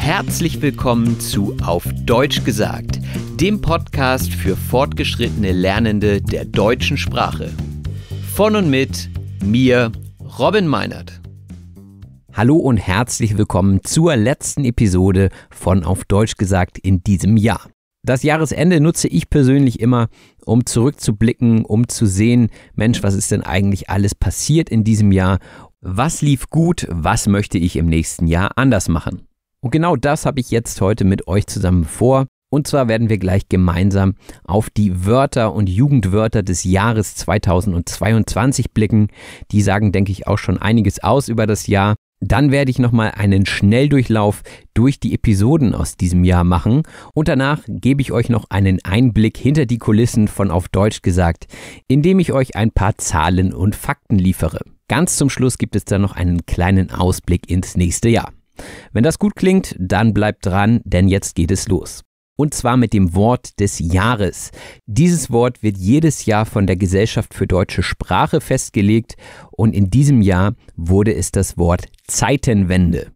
Herzlich willkommen zu Auf Deutsch gesagt, dem Podcast für fortgeschrittene Lernende der deutschen Sprache. Von und mit mir, Robin Meinert. Hallo und herzlich willkommen zur letzten Episode von Auf Deutsch gesagt in diesem Jahr. Das Jahresende nutze ich persönlich immer, um zurückzublicken, um zu sehen, Mensch, was ist denn eigentlich alles passiert in diesem Jahr? Was lief gut? Was möchte ich im nächsten Jahr anders machen? Und genau das habe ich jetzt heute mit euch zusammen vor. Und zwar werden wir gleich gemeinsam auf die Wörter und Jugendwörter des Jahres 2022 blicken. Die sagen, denke ich, auch schon einiges aus über das Jahr. Dann werde ich nochmal einen Schnelldurchlauf durch die Episoden aus diesem Jahr machen und danach gebe ich euch noch einen Einblick hinter die Kulissen von auf Deutsch gesagt, indem ich euch ein paar Zahlen und Fakten liefere. Ganz zum Schluss gibt es dann noch einen kleinen Ausblick ins nächste Jahr. Wenn das gut klingt, dann bleibt dran, denn jetzt geht es los. Und zwar mit dem Wort des Jahres. Dieses Wort wird jedes Jahr von der Gesellschaft für deutsche Sprache festgelegt und in diesem Jahr wurde es das Wort Zeitenwende.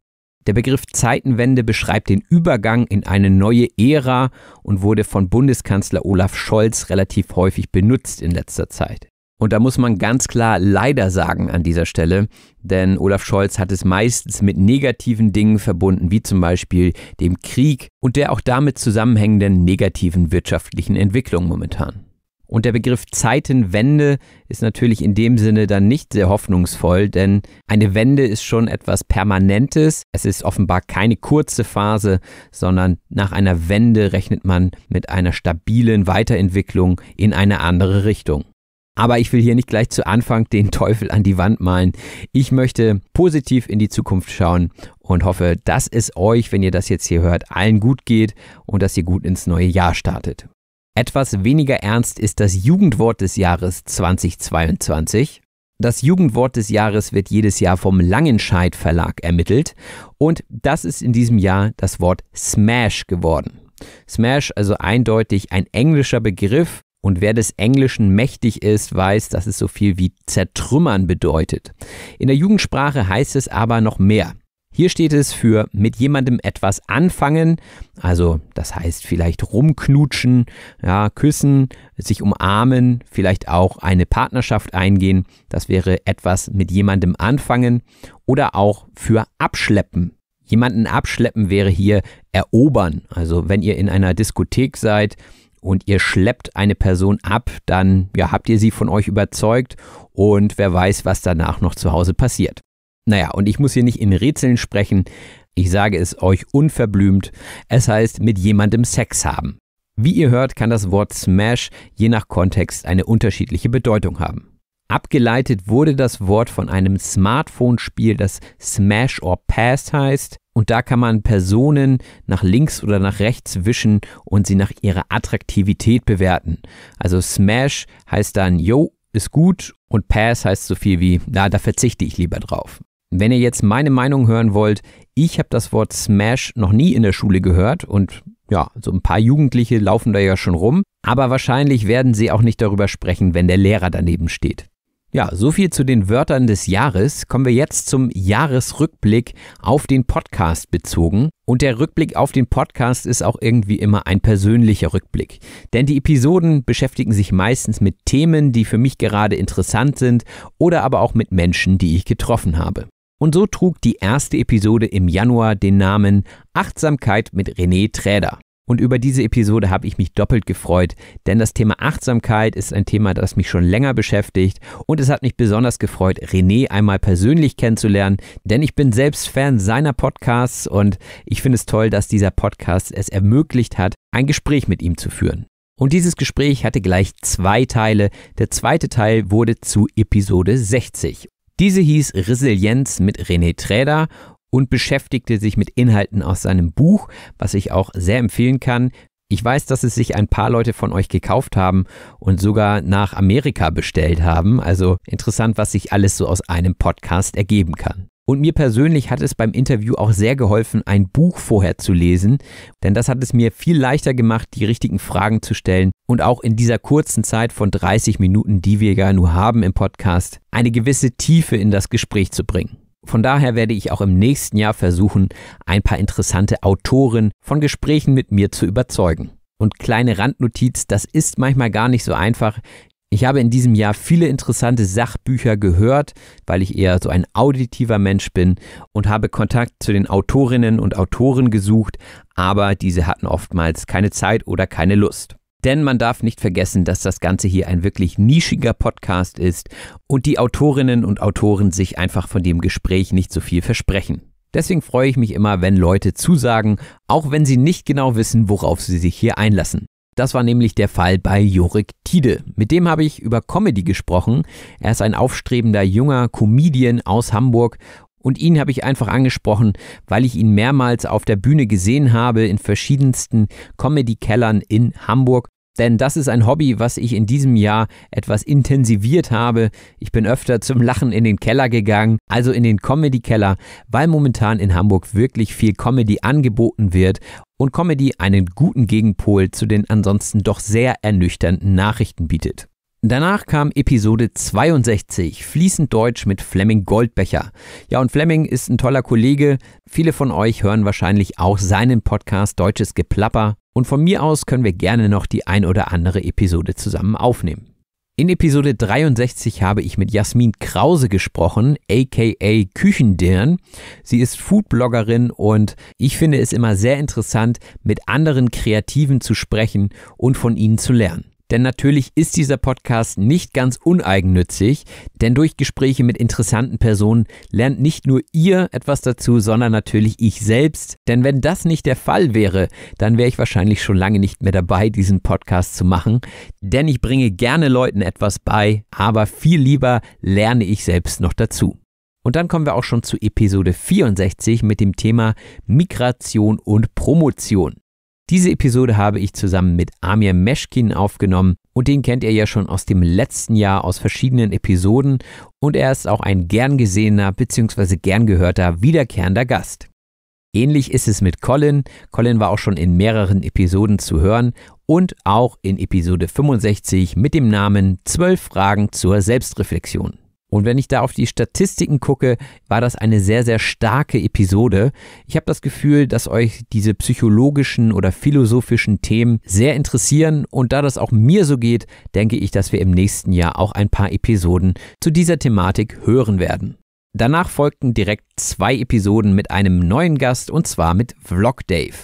Der Begriff Zeitenwende beschreibt den Übergang in eine neue Ära und wurde von Bundeskanzler Olaf Scholz relativ häufig benutzt in letzter Zeit. Und da muss man ganz klar leider sagen an dieser Stelle, denn Olaf Scholz hat es meistens mit negativen Dingen verbunden, wie zum Beispiel dem Krieg und der auch damit zusammenhängenden negativen wirtschaftlichen Entwicklung momentan. Und der Begriff Zeitenwende ist natürlich in dem Sinne dann nicht sehr hoffnungsvoll, denn eine Wende ist schon etwas Permanentes. Es ist offenbar keine kurze Phase, sondern nach einer Wende rechnet man mit einer stabilen Weiterentwicklung in eine andere Richtung. Aber ich will hier nicht gleich zu Anfang den Teufel an die Wand malen. Ich möchte positiv in die Zukunft schauen und hoffe, dass es euch, wenn ihr das jetzt hier hört, allen gut geht und dass ihr gut ins neue Jahr startet. Etwas weniger ernst ist das Jugendwort des Jahres 2022. Das Jugendwort des Jahres wird jedes Jahr vom Langenscheid Verlag ermittelt und das ist in diesem Jahr das Wort Smash geworden. Smash also eindeutig ein englischer Begriff und wer des Englischen mächtig ist, weiß, dass es so viel wie zertrümmern bedeutet. In der Jugendsprache heißt es aber noch mehr. Hier steht es für mit jemandem etwas anfangen, also das heißt vielleicht rumknutschen, ja, küssen, sich umarmen, vielleicht auch eine Partnerschaft eingehen, das wäre etwas mit jemandem anfangen oder auch für abschleppen. Jemanden abschleppen wäre hier erobern, also wenn ihr in einer Diskothek seid, und ihr schleppt eine Person ab, dann ja, habt ihr sie von euch überzeugt und wer weiß, was danach noch zu Hause passiert. Naja, und ich muss hier nicht in Rätseln sprechen, ich sage es euch unverblümt, es heißt mit jemandem Sex haben. Wie ihr hört, kann das Wort Smash je nach Kontext eine unterschiedliche Bedeutung haben. Abgeleitet wurde das Wort von einem Smartphone-Spiel, das Smash or Pass heißt und da kann man Personen nach links oder nach rechts wischen und sie nach ihrer Attraktivität bewerten. Also Smash heißt dann, yo, ist gut und Pass heißt so viel wie, na, da verzichte ich lieber drauf. Wenn ihr jetzt meine Meinung hören wollt, ich habe das Wort Smash noch nie in der Schule gehört und ja, so ein paar Jugendliche laufen da ja schon rum, aber wahrscheinlich werden sie auch nicht darüber sprechen, wenn der Lehrer daneben steht. Ja, so viel zu den Wörtern des Jahres. Kommen wir jetzt zum Jahresrückblick auf den Podcast bezogen. Und der Rückblick auf den Podcast ist auch irgendwie immer ein persönlicher Rückblick. Denn die Episoden beschäftigen sich meistens mit Themen, die für mich gerade interessant sind oder aber auch mit Menschen, die ich getroffen habe. Und so trug die erste Episode im Januar den Namen Achtsamkeit mit René Träder. Und über diese Episode habe ich mich doppelt gefreut, denn das Thema Achtsamkeit ist ein Thema, das mich schon länger beschäftigt und es hat mich besonders gefreut, René einmal persönlich kennenzulernen, denn ich bin selbst Fan seiner Podcasts und ich finde es toll, dass dieser Podcast es ermöglicht hat, ein Gespräch mit ihm zu führen. Und dieses Gespräch hatte gleich zwei Teile. Der zweite Teil wurde zu Episode 60. Diese hieß Resilienz mit René Träder und beschäftigte sich mit Inhalten aus seinem Buch, was ich auch sehr empfehlen kann. Ich weiß, dass es sich ein paar Leute von euch gekauft haben und sogar nach Amerika bestellt haben. Also interessant, was sich alles so aus einem Podcast ergeben kann. Und mir persönlich hat es beim Interview auch sehr geholfen, ein Buch vorher zu lesen, denn das hat es mir viel leichter gemacht, die richtigen Fragen zu stellen und auch in dieser kurzen Zeit von 30 Minuten, die wir ja nur haben im Podcast, eine gewisse Tiefe in das Gespräch zu bringen. Von daher werde ich auch im nächsten Jahr versuchen, ein paar interessante Autoren von Gesprächen mit mir zu überzeugen. Und kleine Randnotiz, das ist manchmal gar nicht so einfach. Ich habe in diesem Jahr viele interessante Sachbücher gehört, weil ich eher so ein auditiver Mensch bin und habe Kontakt zu den Autorinnen und Autoren gesucht, aber diese hatten oftmals keine Zeit oder keine Lust. Denn man darf nicht vergessen, dass das Ganze hier ein wirklich nischiger Podcast ist und die Autorinnen und Autoren sich einfach von dem Gespräch nicht so viel versprechen. Deswegen freue ich mich immer, wenn Leute zusagen, auch wenn sie nicht genau wissen, worauf sie sich hier einlassen. Das war nämlich der Fall bei Jorik Tiede. Mit dem habe ich über Comedy gesprochen. Er ist ein aufstrebender junger Comedian aus Hamburg und ihn habe ich einfach angesprochen, weil ich ihn mehrmals auf der Bühne gesehen habe in verschiedensten Comedy-Kellern in Hamburg denn das ist ein Hobby, was ich in diesem Jahr etwas intensiviert habe. Ich bin öfter zum Lachen in den Keller gegangen, also in den Comedy-Keller, weil momentan in Hamburg wirklich viel Comedy angeboten wird und Comedy einen guten Gegenpol zu den ansonsten doch sehr ernüchternden Nachrichten bietet. Danach kam Episode 62, fließend Deutsch mit Flemming Goldbecher. Ja, und Flemming ist ein toller Kollege. Viele von euch hören wahrscheinlich auch seinen Podcast Deutsches Geplapper. Und von mir aus können wir gerne noch die ein oder andere Episode zusammen aufnehmen. In Episode 63 habe ich mit Jasmin Krause gesprochen, aka Küchendirn. Sie ist Foodbloggerin und ich finde es immer sehr interessant, mit anderen Kreativen zu sprechen und von ihnen zu lernen. Denn natürlich ist dieser Podcast nicht ganz uneigennützig, denn durch Gespräche mit interessanten Personen lernt nicht nur ihr etwas dazu, sondern natürlich ich selbst. Denn wenn das nicht der Fall wäre, dann wäre ich wahrscheinlich schon lange nicht mehr dabei, diesen Podcast zu machen. Denn ich bringe gerne Leuten etwas bei, aber viel lieber lerne ich selbst noch dazu. Und dann kommen wir auch schon zu Episode 64 mit dem Thema Migration und Promotion. Diese Episode habe ich zusammen mit Amir Meschkin aufgenommen und den kennt ihr ja schon aus dem letzten Jahr aus verschiedenen Episoden und er ist auch ein gern gesehener bzw. gern gehörter wiederkehrender Gast. Ähnlich ist es mit Colin. Colin war auch schon in mehreren Episoden zu hören und auch in Episode 65 mit dem Namen 12 Fragen zur Selbstreflexion. Und wenn ich da auf die Statistiken gucke, war das eine sehr, sehr starke Episode. Ich habe das Gefühl, dass euch diese psychologischen oder philosophischen Themen sehr interessieren. Und da das auch mir so geht, denke ich, dass wir im nächsten Jahr auch ein paar Episoden zu dieser Thematik hören werden. Danach folgten direkt zwei Episoden mit einem neuen Gast und zwar mit Vlog Dave.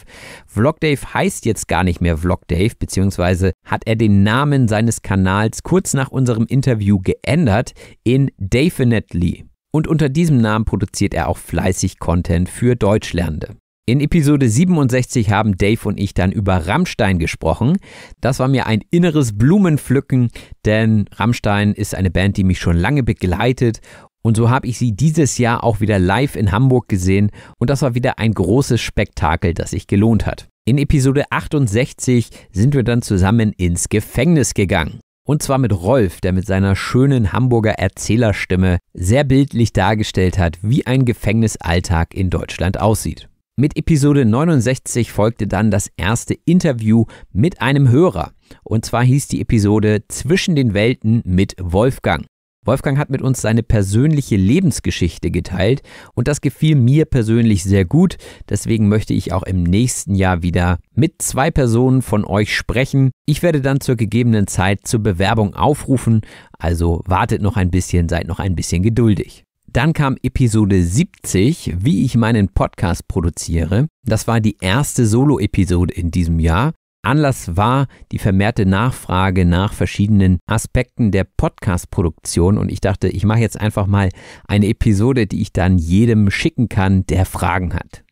Vlog Dave heißt jetzt gar nicht mehr Vlog Dave, beziehungsweise hat er den Namen seines Kanals kurz nach unserem Interview geändert in Definitely. Und unter diesem Namen produziert er auch fleißig Content für Deutschlernende. In Episode 67 haben Dave und ich dann über Rammstein gesprochen. Das war mir ein inneres Blumenpflücken, denn Rammstein ist eine Band, die mich schon lange begleitet und so habe ich sie dieses Jahr auch wieder live in Hamburg gesehen und das war wieder ein großes Spektakel, das sich gelohnt hat. In Episode 68 sind wir dann zusammen ins Gefängnis gegangen. Und zwar mit Rolf, der mit seiner schönen Hamburger Erzählerstimme sehr bildlich dargestellt hat, wie ein Gefängnisalltag in Deutschland aussieht. Mit Episode 69 folgte dann das erste Interview mit einem Hörer. Und zwar hieß die Episode Zwischen den Welten mit Wolfgang. Wolfgang hat mit uns seine persönliche Lebensgeschichte geteilt und das gefiel mir persönlich sehr gut. Deswegen möchte ich auch im nächsten Jahr wieder mit zwei Personen von euch sprechen. Ich werde dann zur gegebenen Zeit zur Bewerbung aufrufen, also wartet noch ein bisschen, seid noch ein bisschen geduldig. Dann kam Episode 70, wie ich meinen Podcast produziere. Das war die erste Solo-Episode in diesem Jahr. Anlass war die vermehrte Nachfrage nach verschiedenen Aspekten der Podcast-Produktion und ich dachte, ich mache jetzt einfach mal eine Episode, die ich dann jedem schicken kann, der Fragen hat.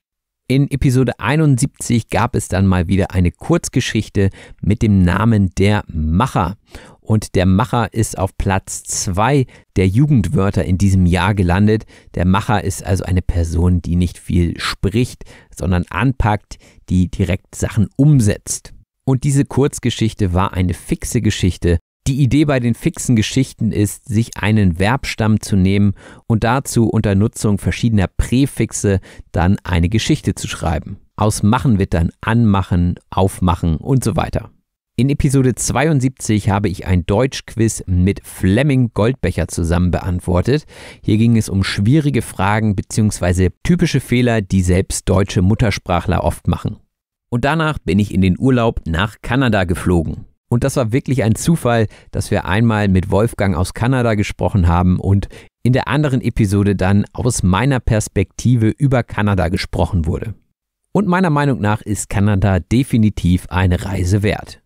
In Episode 71 gab es dann mal wieder eine Kurzgeschichte mit dem Namen Der Macher. Und der Macher ist auf Platz 2 der Jugendwörter in diesem Jahr gelandet. Der Macher ist also eine Person, die nicht viel spricht, sondern anpackt, die direkt Sachen umsetzt. Und diese Kurzgeschichte war eine fixe Geschichte. Die Idee bei den fixen Geschichten ist, sich einen Verbstamm zu nehmen und dazu unter Nutzung verschiedener Präfixe dann eine Geschichte zu schreiben. Aus machen wird dann anmachen, aufmachen und so weiter. In Episode 72 habe ich ein Deutschquiz mit Flemming Goldbecher zusammen beantwortet. Hier ging es um schwierige Fragen bzw. typische Fehler, die selbst deutsche Muttersprachler oft machen. Und danach bin ich in den Urlaub nach Kanada geflogen. Und das war wirklich ein Zufall, dass wir einmal mit Wolfgang aus Kanada gesprochen haben und in der anderen Episode dann aus meiner Perspektive über Kanada gesprochen wurde. Und meiner Meinung nach ist Kanada definitiv eine Reise wert.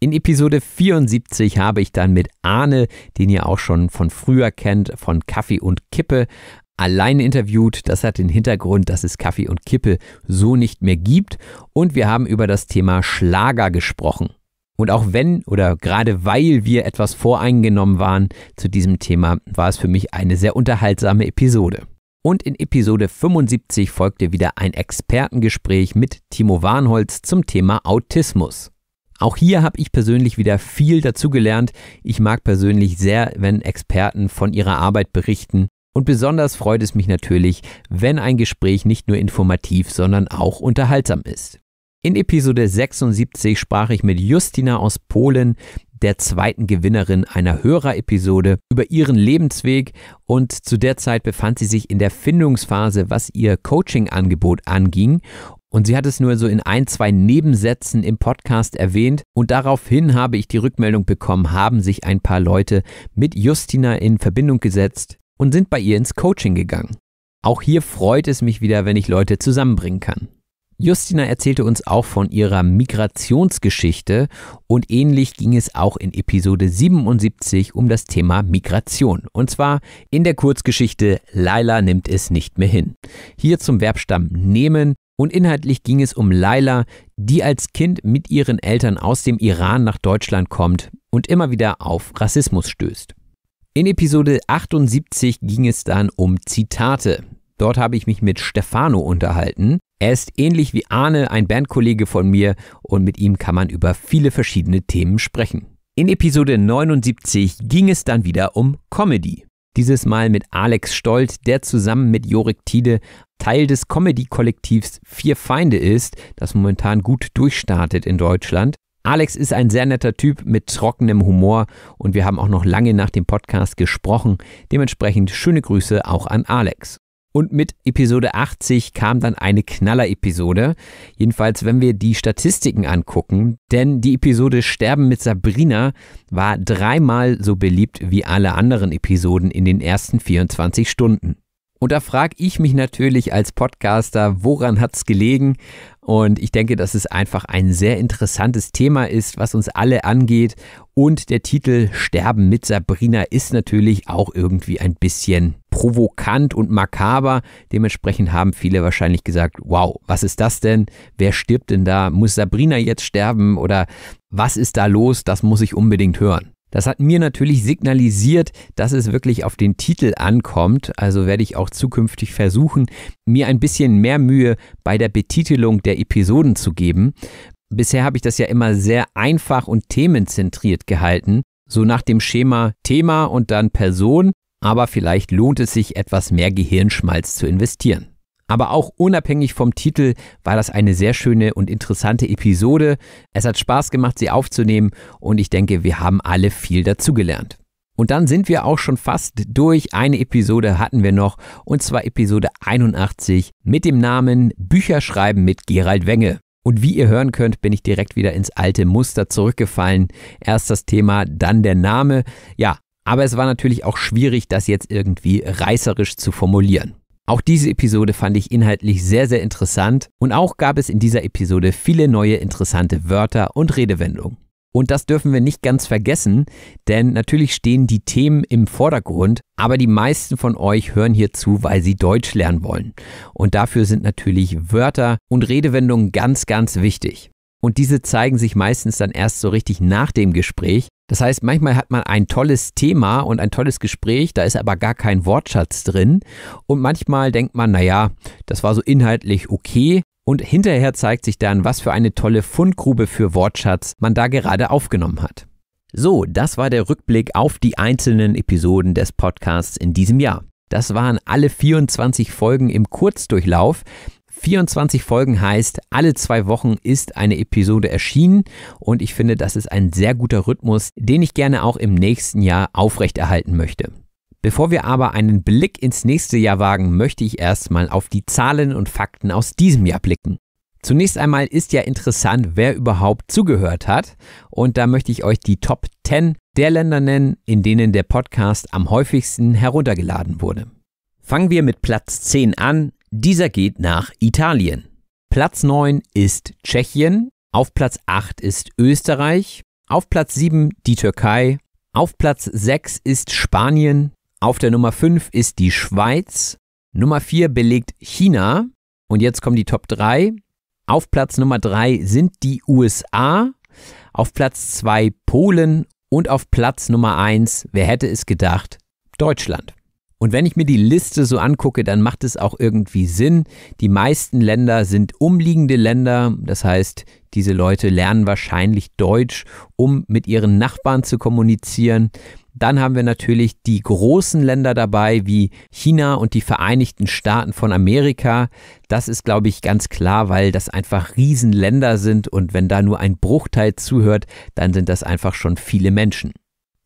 In Episode 74 habe ich dann mit Arne, den ihr auch schon von früher kennt, von Kaffee und Kippe, allein interviewt. Das hat den Hintergrund, dass es Kaffee und Kippe so nicht mehr gibt. Und wir haben über das Thema Schlager gesprochen. Und auch wenn oder gerade weil wir etwas voreingenommen waren zu diesem Thema, war es für mich eine sehr unterhaltsame Episode. Und in Episode 75 folgte wieder ein Expertengespräch mit Timo Warnholz zum Thema Autismus. Auch hier habe ich persönlich wieder viel dazugelernt. Ich mag persönlich sehr, wenn Experten von ihrer Arbeit berichten und besonders freut es mich natürlich, wenn ein Gespräch nicht nur informativ, sondern auch unterhaltsam ist. In Episode 76 sprach ich mit Justina aus Polen, der zweiten Gewinnerin einer Hörerepisode, über ihren Lebensweg und zu der Zeit befand sie sich in der Findungsphase, was ihr Coaching-Angebot anging. Und sie hat es nur so in ein, zwei Nebensätzen im Podcast erwähnt und daraufhin habe ich die Rückmeldung bekommen, haben sich ein paar Leute mit Justina in Verbindung gesetzt und sind bei ihr ins Coaching gegangen. Auch hier freut es mich wieder, wenn ich Leute zusammenbringen kann. Justina erzählte uns auch von ihrer Migrationsgeschichte und ähnlich ging es auch in Episode 77 um das Thema Migration. Und zwar in der Kurzgeschichte Laila nimmt es nicht mehr hin. Hier zum Verbstamm nehmen und inhaltlich ging es um Laila, die als Kind mit ihren Eltern aus dem Iran nach Deutschland kommt und immer wieder auf Rassismus stößt. In Episode 78 ging es dann um Zitate. Dort habe ich mich mit Stefano unterhalten. Er ist ähnlich wie Arne ein Bandkollege von mir und mit ihm kann man über viele verschiedene Themen sprechen. In Episode 79 ging es dann wieder um Comedy. Dieses Mal mit Alex Stolt, der zusammen mit Jorik Tide Teil des Comedy-Kollektivs Vier Feinde ist, das momentan gut durchstartet in Deutschland. Alex ist ein sehr netter Typ mit trockenem Humor und wir haben auch noch lange nach dem Podcast gesprochen. Dementsprechend schöne Grüße auch an Alex. Und mit Episode 80 kam dann eine Knaller-Episode. Jedenfalls, wenn wir die Statistiken angucken. Denn die Episode Sterben mit Sabrina war dreimal so beliebt wie alle anderen Episoden in den ersten 24 Stunden. Und da frage ich mich natürlich als Podcaster, woran hat es gelegen? Und ich denke, dass es einfach ein sehr interessantes Thema ist, was uns alle angeht. Und der Titel Sterben mit Sabrina ist natürlich auch irgendwie ein bisschen provokant und makaber. Dementsprechend haben viele wahrscheinlich gesagt, wow, was ist das denn? Wer stirbt denn da? Muss Sabrina jetzt sterben? Oder was ist da los? Das muss ich unbedingt hören. Das hat mir natürlich signalisiert, dass es wirklich auf den Titel ankommt, also werde ich auch zukünftig versuchen, mir ein bisschen mehr Mühe bei der Betitelung der Episoden zu geben. Bisher habe ich das ja immer sehr einfach und themenzentriert gehalten, so nach dem Schema Thema und dann Person, aber vielleicht lohnt es sich etwas mehr Gehirnschmalz zu investieren. Aber auch unabhängig vom Titel war das eine sehr schöne und interessante Episode. Es hat Spaß gemacht, sie aufzunehmen und ich denke, wir haben alle viel dazugelernt. Und dann sind wir auch schon fast durch. Eine Episode hatten wir noch und zwar Episode 81 mit dem Namen Bücher schreiben mit Gerald Wenge. Und wie ihr hören könnt, bin ich direkt wieder ins alte Muster zurückgefallen. Erst das Thema, dann der Name. Ja, aber es war natürlich auch schwierig, das jetzt irgendwie reißerisch zu formulieren. Auch diese Episode fand ich inhaltlich sehr, sehr interessant und auch gab es in dieser Episode viele neue interessante Wörter und Redewendungen. Und das dürfen wir nicht ganz vergessen, denn natürlich stehen die Themen im Vordergrund, aber die meisten von euch hören hier zu, weil sie Deutsch lernen wollen. Und dafür sind natürlich Wörter und Redewendungen ganz, ganz wichtig und diese zeigen sich meistens dann erst so richtig nach dem Gespräch. Das heißt, manchmal hat man ein tolles Thema und ein tolles Gespräch, da ist aber gar kein Wortschatz drin und manchmal denkt man, naja, das war so inhaltlich okay und hinterher zeigt sich dann, was für eine tolle Fundgrube für Wortschatz man da gerade aufgenommen hat. So, das war der Rückblick auf die einzelnen Episoden des Podcasts in diesem Jahr. Das waren alle 24 Folgen im Kurzdurchlauf. 24 Folgen heißt, alle zwei Wochen ist eine Episode erschienen und ich finde, das ist ein sehr guter Rhythmus, den ich gerne auch im nächsten Jahr aufrechterhalten möchte. Bevor wir aber einen Blick ins nächste Jahr wagen, möchte ich erstmal auf die Zahlen und Fakten aus diesem Jahr blicken. Zunächst einmal ist ja interessant, wer überhaupt zugehört hat. Und da möchte ich euch die Top 10 der Länder nennen, in denen der Podcast am häufigsten heruntergeladen wurde. Fangen wir mit Platz 10 an. Dieser geht nach Italien. Platz 9 ist Tschechien, auf Platz 8 ist Österreich, auf Platz 7 die Türkei, auf Platz 6 ist Spanien, auf der Nummer 5 ist die Schweiz, Nummer 4 belegt China und jetzt kommen die Top 3. Auf Platz Nummer 3 sind die USA, auf Platz 2 Polen und auf Platz Nummer 1, wer hätte es gedacht, Deutschland. Und wenn ich mir die Liste so angucke, dann macht es auch irgendwie Sinn. Die meisten Länder sind umliegende Länder. Das heißt, diese Leute lernen wahrscheinlich Deutsch, um mit ihren Nachbarn zu kommunizieren. Dann haben wir natürlich die großen Länder dabei, wie China und die Vereinigten Staaten von Amerika. Das ist, glaube ich, ganz klar, weil das einfach Riesenländer sind und wenn da nur ein Bruchteil zuhört, dann sind das einfach schon viele Menschen.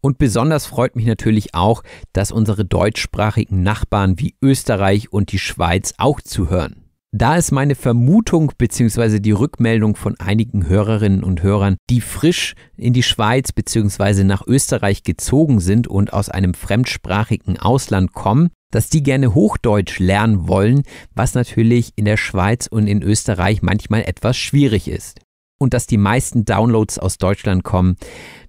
Und besonders freut mich natürlich auch, dass unsere deutschsprachigen Nachbarn wie Österreich und die Schweiz auch zuhören. Da ist meine Vermutung bzw. die Rückmeldung von einigen Hörerinnen und Hörern, die frisch in die Schweiz bzw. nach Österreich gezogen sind und aus einem fremdsprachigen Ausland kommen, dass die gerne Hochdeutsch lernen wollen, was natürlich in der Schweiz und in Österreich manchmal etwas schwierig ist und dass die meisten Downloads aus Deutschland kommen,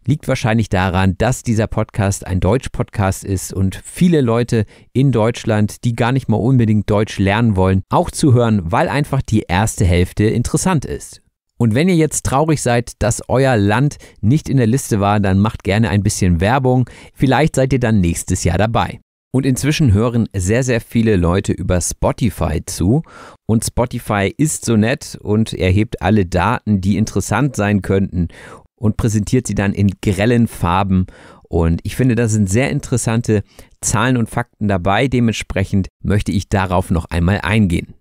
liegt wahrscheinlich daran, dass dieser Podcast ein Deutsch-Podcast ist und viele Leute in Deutschland, die gar nicht mal unbedingt Deutsch lernen wollen, auch zuhören, weil einfach die erste Hälfte interessant ist. Und wenn ihr jetzt traurig seid, dass euer Land nicht in der Liste war, dann macht gerne ein bisschen Werbung. Vielleicht seid ihr dann nächstes Jahr dabei. Und inzwischen hören sehr, sehr viele Leute über Spotify zu. Und Spotify ist so nett und erhebt alle Daten, die interessant sein könnten und präsentiert sie dann in grellen Farben. Und ich finde, da sind sehr interessante Zahlen und Fakten dabei. Dementsprechend möchte ich darauf noch einmal eingehen.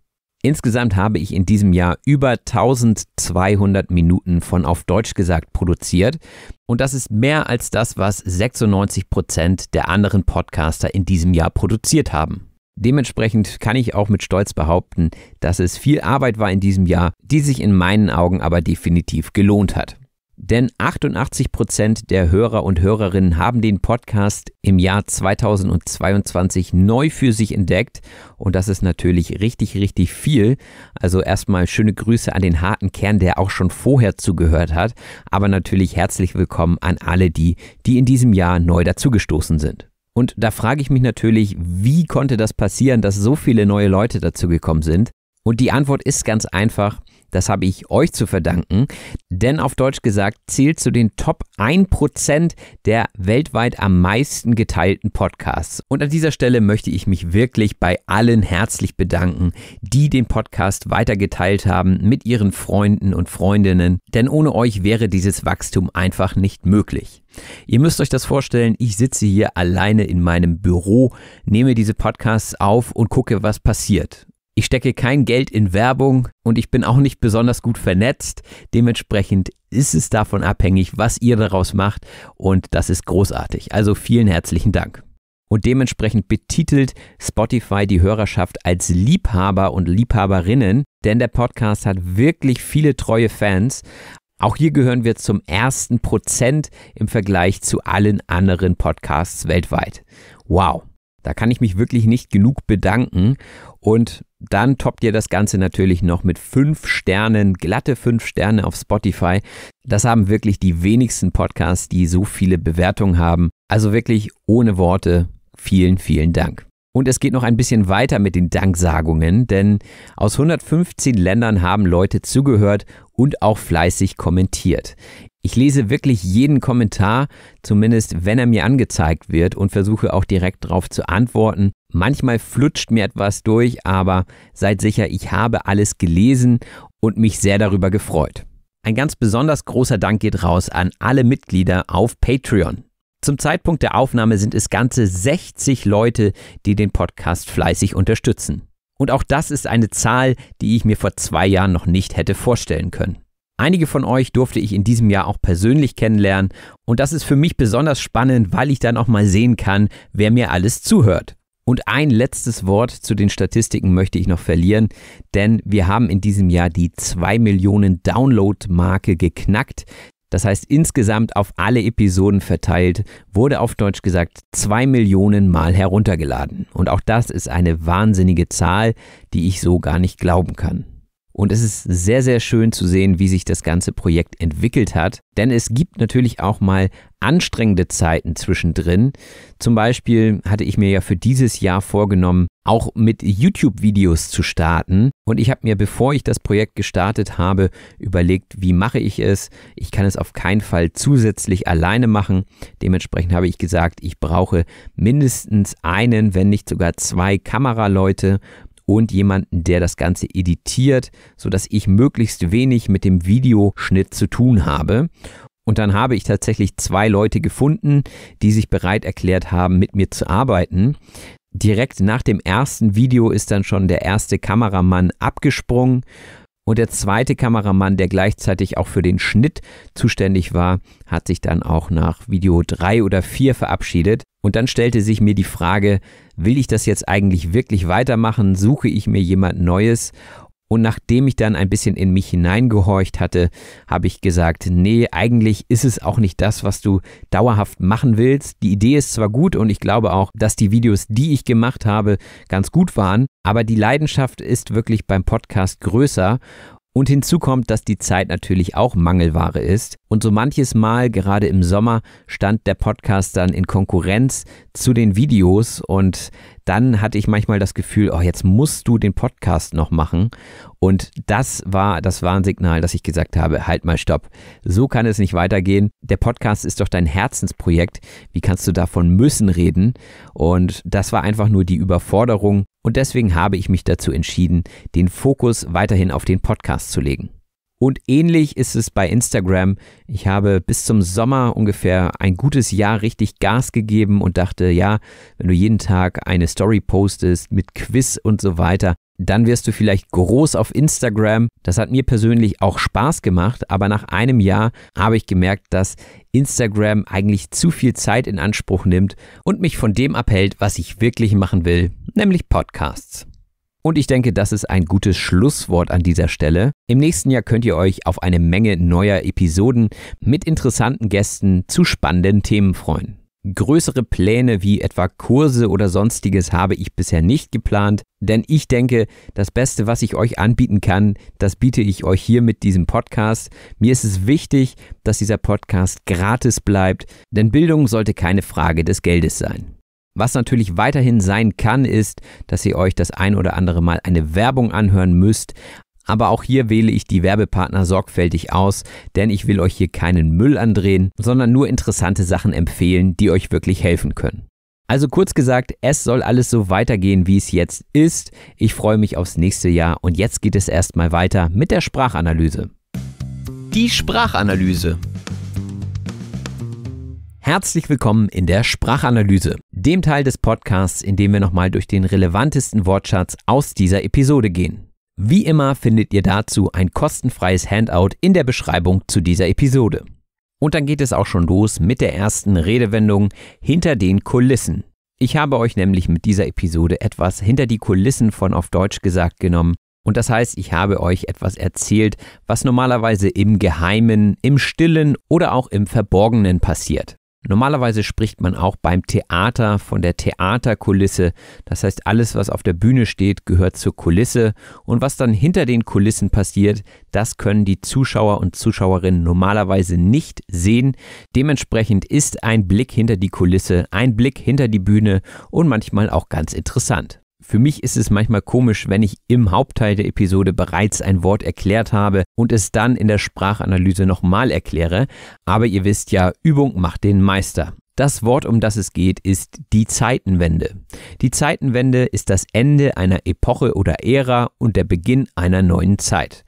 Insgesamt habe ich in diesem Jahr über 1200 Minuten von auf Deutsch gesagt produziert. Und das ist mehr als das, was 96 Prozent der anderen Podcaster in diesem Jahr produziert haben. Dementsprechend kann ich auch mit Stolz behaupten, dass es viel Arbeit war in diesem Jahr, die sich in meinen Augen aber definitiv gelohnt hat. Denn 88 Prozent der Hörer und Hörerinnen haben den Podcast im Jahr 2022 neu für sich entdeckt. Und das ist natürlich richtig, richtig viel. Also erstmal schöne Grüße an den harten Kern, der auch schon vorher zugehört hat. Aber natürlich herzlich willkommen an alle die, die in diesem Jahr neu dazugestoßen sind. Und da frage ich mich natürlich, wie konnte das passieren, dass so viele neue Leute dazu gekommen sind? Und die Antwort ist ganz einfach, das habe ich euch zu verdanken, denn auf Deutsch gesagt zählt zu den Top 1% der weltweit am meisten geteilten Podcasts. Und an dieser Stelle möchte ich mich wirklich bei allen herzlich bedanken, die den Podcast weitergeteilt haben mit ihren Freunden und Freundinnen, denn ohne euch wäre dieses Wachstum einfach nicht möglich. Ihr müsst euch das vorstellen, ich sitze hier alleine in meinem Büro, nehme diese Podcasts auf und gucke, was passiert. Ich stecke kein Geld in Werbung und ich bin auch nicht besonders gut vernetzt. Dementsprechend ist es davon abhängig, was ihr daraus macht und das ist großartig. Also vielen herzlichen Dank. Und dementsprechend betitelt Spotify die Hörerschaft als Liebhaber und Liebhaberinnen, denn der Podcast hat wirklich viele treue Fans. Auch hier gehören wir zum ersten Prozent im Vergleich zu allen anderen Podcasts weltweit. Wow. Da kann ich mich wirklich nicht genug bedanken. Und dann toppt ihr das Ganze natürlich noch mit fünf Sternen, glatte fünf Sterne auf Spotify. Das haben wirklich die wenigsten Podcasts, die so viele Bewertungen haben. Also wirklich ohne Worte. Vielen, vielen Dank. Und es geht noch ein bisschen weiter mit den Danksagungen, denn aus 115 Ländern haben Leute zugehört und auch fleißig kommentiert. Ich lese wirklich jeden Kommentar, zumindest wenn er mir angezeigt wird und versuche auch direkt darauf zu antworten. Manchmal flutscht mir etwas durch, aber seid sicher, ich habe alles gelesen und mich sehr darüber gefreut. Ein ganz besonders großer Dank geht raus an alle Mitglieder auf Patreon. Zum Zeitpunkt der Aufnahme sind es ganze 60 Leute, die den Podcast fleißig unterstützen. Und auch das ist eine Zahl, die ich mir vor zwei Jahren noch nicht hätte vorstellen können. Einige von euch durfte ich in diesem Jahr auch persönlich kennenlernen und das ist für mich besonders spannend, weil ich dann auch mal sehen kann, wer mir alles zuhört. Und ein letztes Wort zu den Statistiken möchte ich noch verlieren, denn wir haben in diesem Jahr die 2 Millionen Download-Marke geknackt. Das heißt, insgesamt auf alle Episoden verteilt, wurde auf Deutsch gesagt zwei Millionen Mal heruntergeladen. Und auch das ist eine wahnsinnige Zahl, die ich so gar nicht glauben kann. Und es ist sehr, sehr schön zu sehen, wie sich das ganze Projekt entwickelt hat. Denn es gibt natürlich auch mal anstrengende Zeiten zwischendrin. Zum Beispiel hatte ich mir ja für dieses Jahr vorgenommen, auch mit YouTube-Videos zu starten. Und ich habe mir, bevor ich das Projekt gestartet habe, überlegt, wie mache ich es. Ich kann es auf keinen Fall zusätzlich alleine machen. Dementsprechend habe ich gesagt, ich brauche mindestens einen, wenn nicht sogar zwei Kameraleute und jemanden, der das Ganze editiert, sodass ich möglichst wenig mit dem Videoschnitt zu tun habe. Und dann habe ich tatsächlich zwei Leute gefunden, die sich bereit erklärt haben, mit mir zu arbeiten. Direkt nach dem ersten Video ist dann schon der erste Kameramann abgesprungen und der zweite Kameramann, der gleichzeitig auch für den Schnitt zuständig war, hat sich dann auch nach Video 3 oder 4 verabschiedet. Und dann stellte sich mir die Frage, will ich das jetzt eigentlich wirklich weitermachen? Suche ich mir jemand Neues? Und nachdem ich dann ein bisschen in mich hineingehorcht hatte, habe ich gesagt, nee, eigentlich ist es auch nicht das, was du dauerhaft machen willst. Die Idee ist zwar gut und ich glaube auch, dass die Videos, die ich gemacht habe, ganz gut waren, aber die Leidenschaft ist wirklich beim Podcast größer. Und hinzu kommt, dass die Zeit natürlich auch Mangelware ist. Und so manches Mal, gerade im Sommer, stand der Podcast dann in Konkurrenz zu den Videos und dann hatte ich manchmal das Gefühl, oh, jetzt musst du den Podcast noch machen. Und das war das Warnsignal, dass ich gesagt habe, halt mal stopp. So kann es nicht weitergehen. Der Podcast ist doch dein Herzensprojekt. Wie kannst du davon müssen reden? Und das war einfach nur die Überforderung. Und deswegen habe ich mich dazu entschieden, den Fokus weiterhin auf den Podcast zu legen. Und ähnlich ist es bei Instagram. Ich habe bis zum Sommer ungefähr ein gutes Jahr richtig Gas gegeben und dachte, ja, wenn du jeden Tag eine Story postest mit Quiz und so weiter, dann wirst du vielleicht groß auf Instagram. Das hat mir persönlich auch Spaß gemacht, aber nach einem Jahr habe ich gemerkt, dass Instagram eigentlich zu viel Zeit in Anspruch nimmt und mich von dem abhält, was ich wirklich machen will, nämlich Podcasts. Und ich denke, das ist ein gutes Schlusswort an dieser Stelle. Im nächsten Jahr könnt ihr euch auf eine Menge neuer Episoden mit interessanten Gästen zu spannenden Themen freuen. Größere Pläne wie etwa Kurse oder sonstiges habe ich bisher nicht geplant, denn ich denke, das Beste, was ich euch anbieten kann, das biete ich euch hier mit diesem Podcast. Mir ist es wichtig, dass dieser Podcast gratis bleibt, denn Bildung sollte keine Frage des Geldes sein. Was natürlich weiterhin sein kann, ist, dass ihr euch das ein oder andere Mal eine Werbung anhören müsst. Aber auch hier wähle ich die Werbepartner sorgfältig aus, denn ich will euch hier keinen Müll andrehen, sondern nur interessante Sachen empfehlen, die euch wirklich helfen können. Also kurz gesagt, es soll alles so weitergehen, wie es jetzt ist. Ich freue mich aufs nächste Jahr und jetzt geht es erstmal weiter mit der Sprachanalyse. Die Sprachanalyse. Herzlich willkommen in der Sprachanalyse, dem Teil des Podcasts, in dem wir nochmal durch den relevantesten Wortschatz aus dieser Episode gehen. Wie immer findet ihr dazu ein kostenfreies Handout in der Beschreibung zu dieser Episode. Und dann geht es auch schon los mit der ersten Redewendung hinter den Kulissen. Ich habe euch nämlich mit dieser Episode etwas hinter die Kulissen von auf Deutsch gesagt genommen, und das heißt, ich habe euch etwas erzählt, was normalerweise im Geheimen, im Stillen oder auch im Verborgenen passiert. Normalerweise spricht man auch beim Theater von der Theaterkulisse. Das heißt, alles, was auf der Bühne steht, gehört zur Kulisse. Und was dann hinter den Kulissen passiert, das können die Zuschauer und Zuschauerinnen normalerweise nicht sehen. Dementsprechend ist ein Blick hinter die Kulisse, ein Blick hinter die Bühne und manchmal auch ganz interessant. Für mich ist es manchmal komisch, wenn ich im Hauptteil der Episode bereits ein Wort erklärt habe und es dann in der Sprachanalyse nochmal erkläre. Aber ihr wisst ja, Übung macht den Meister. Das Wort, um das es geht, ist die Zeitenwende. Die Zeitenwende ist das Ende einer Epoche oder Ära und der Beginn einer neuen Zeit.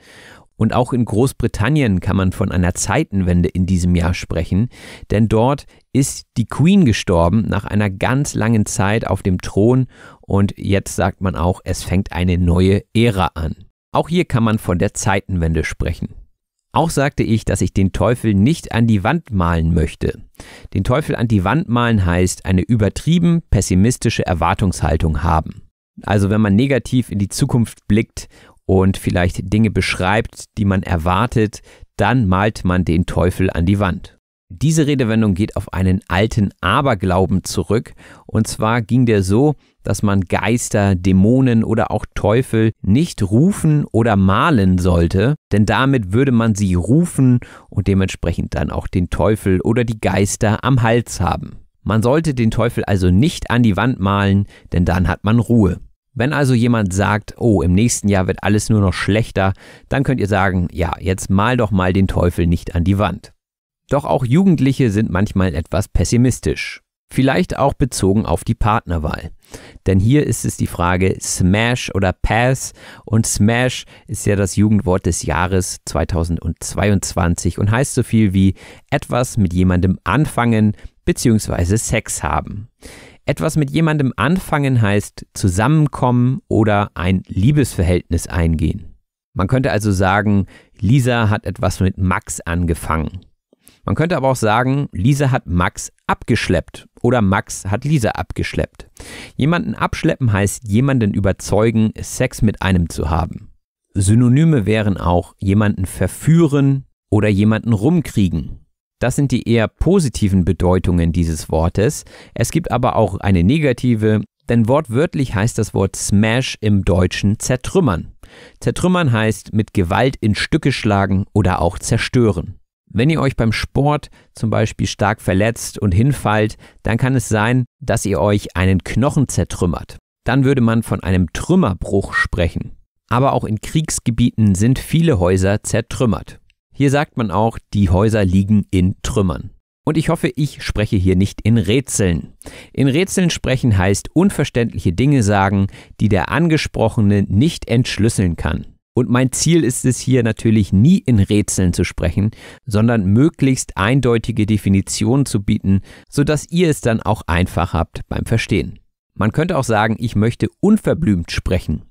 Und auch in Großbritannien kann man von einer Zeitenwende in diesem Jahr sprechen, denn dort ist die Queen gestorben nach einer ganz langen Zeit auf dem Thron und jetzt sagt man auch, es fängt eine neue Ära an. Auch hier kann man von der Zeitenwende sprechen. Auch sagte ich, dass ich den Teufel nicht an die Wand malen möchte. Den Teufel an die Wand malen heißt eine übertrieben pessimistische Erwartungshaltung haben. Also wenn man negativ in die Zukunft blickt und vielleicht Dinge beschreibt, die man erwartet, dann malt man den Teufel an die Wand. Diese Redewendung geht auf einen alten Aberglauben zurück, und zwar ging der so, dass man Geister, Dämonen oder auch Teufel nicht rufen oder malen sollte, denn damit würde man sie rufen und dementsprechend dann auch den Teufel oder die Geister am Hals haben. Man sollte den Teufel also nicht an die Wand malen, denn dann hat man Ruhe. Wenn also jemand sagt, oh, im nächsten Jahr wird alles nur noch schlechter, dann könnt ihr sagen, ja, jetzt mal doch mal den Teufel nicht an die Wand. Doch auch Jugendliche sind manchmal etwas pessimistisch. Vielleicht auch bezogen auf die Partnerwahl. Denn hier ist es die Frage Smash oder Pass. Und Smash ist ja das Jugendwort des Jahres 2022 und heißt so viel wie etwas mit jemandem anfangen bzw. Sex haben. Etwas mit jemandem anfangen heißt zusammenkommen oder ein Liebesverhältnis eingehen. Man könnte also sagen, Lisa hat etwas mit Max angefangen. Man könnte aber auch sagen, Lisa hat Max abgeschleppt oder Max hat Lisa abgeschleppt. Jemanden abschleppen heißt jemanden überzeugen, Sex mit einem zu haben. Synonyme wären auch jemanden verführen oder jemanden rumkriegen. Das sind die eher positiven Bedeutungen dieses Wortes. Es gibt aber auch eine negative, denn wortwörtlich heißt das Wort Smash im Deutschen zertrümmern. Zertrümmern heißt mit Gewalt in Stücke schlagen oder auch zerstören. Wenn ihr euch beim Sport zum Beispiel stark verletzt und hinfallt, dann kann es sein, dass ihr euch einen Knochen zertrümmert. Dann würde man von einem Trümmerbruch sprechen. Aber auch in Kriegsgebieten sind viele Häuser zertrümmert. Hier sagt man auch, die Häuser liegen in Trümmern. Und ich hoffe, ich spreche hier nicht in Rätseln. In Rätseln sprechen heißt unverständliche Dinge sagen, die der Angesprochene nicht entschlüsseln kann. Und mein Ziel ist es hier natürlich nie in Rätseln zu sprechen, sondern möglichst eindeutige Definitionen zu bieten, sodass ihr es dann auch einfach habt beim Verstehen. Man könnte auch sagen, ich möchte unverblümt sprechen.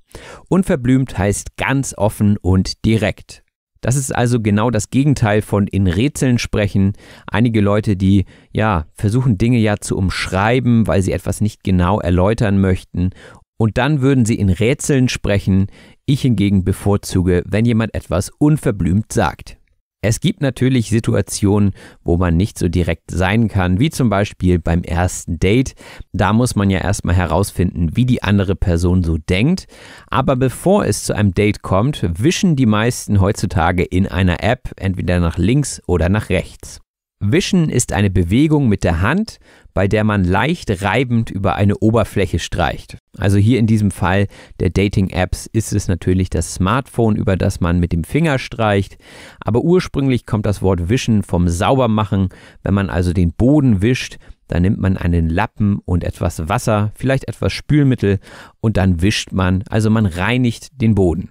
Unverblümt heißt ganz offen und direkt. Das ist also genau das Gegenteil von in Rätseln sprechen. Einige Leute, die ja versuchen Dinge ja zu umschreiben, weil sie etwas nicht genau erläutern möchten. Und dann würden sie in Rätseln sprechen. Ich hingegen bevorzuge, wenn jemand etwas unverblümt sagt. Es gibt natürlich Situationen, wo man nicht so direkt sein kann, wie zum Beispiel beim ersten Date. Da muss man ja erstmal herausfinden, wie die andere Person so denkt. Aber bevor es zu einem Date kommt, wischen die meisten heutzutage in einer App entweder nach links oder nach rechts. Wischen ist eine Bewegung mit der Hand, bei der man leicht reibend über eine Oberfläche streicht. Also hier in diesem Fall der Dating-Apps ist es natürlich das Smartphone, über das man mit dem Finger streicht. Aber ursprünglich kommt das Wort Wischen vom Saubermachen. Wenn man also den Boden wischt, dann nimmt man einen Lappen und etwas Wasser, vielleicht etwas Spülmittel und dann wischt man. Also man reinigt den Boden.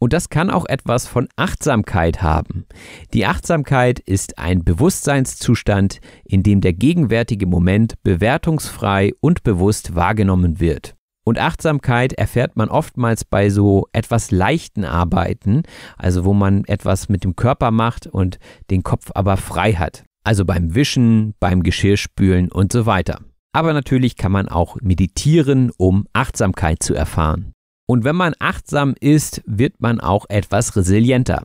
Und das kann auch etwas von Achtsamkeit haben. Die Achtsamkeit ist ein Bewusstseinszustand, in dem der gegenwärtige Moment bewertungsfrei und bewusst wahrgenommen wird. Und Achtsamkeit erfährt man oftmals bei so etwas leichten Arbeiten, also wo man etwas mit dem Körper macht und den Kopf aber frei hat. Also beim Wischen, beim Geschirrspülen und so weiter. Aber natürlich kann man auch meditieren, um Achtsamkeit zu erfahren. Und wenn man achtsam ist, wird man auch etwas resilienter.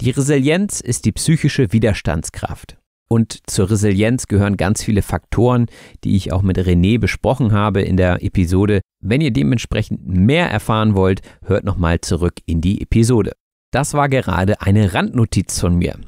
Die Resilienz ist die psychische Widerstandskraft. Und zur Resilienz gehören ganz viele Faktoren, die ich auch mit René besprochen habe in der Episode. Wenn ihr dementsprechend mehr erfahren wollt, hört nochmal zurück in die Episode. Das war gerade eine Randnotiz von mir.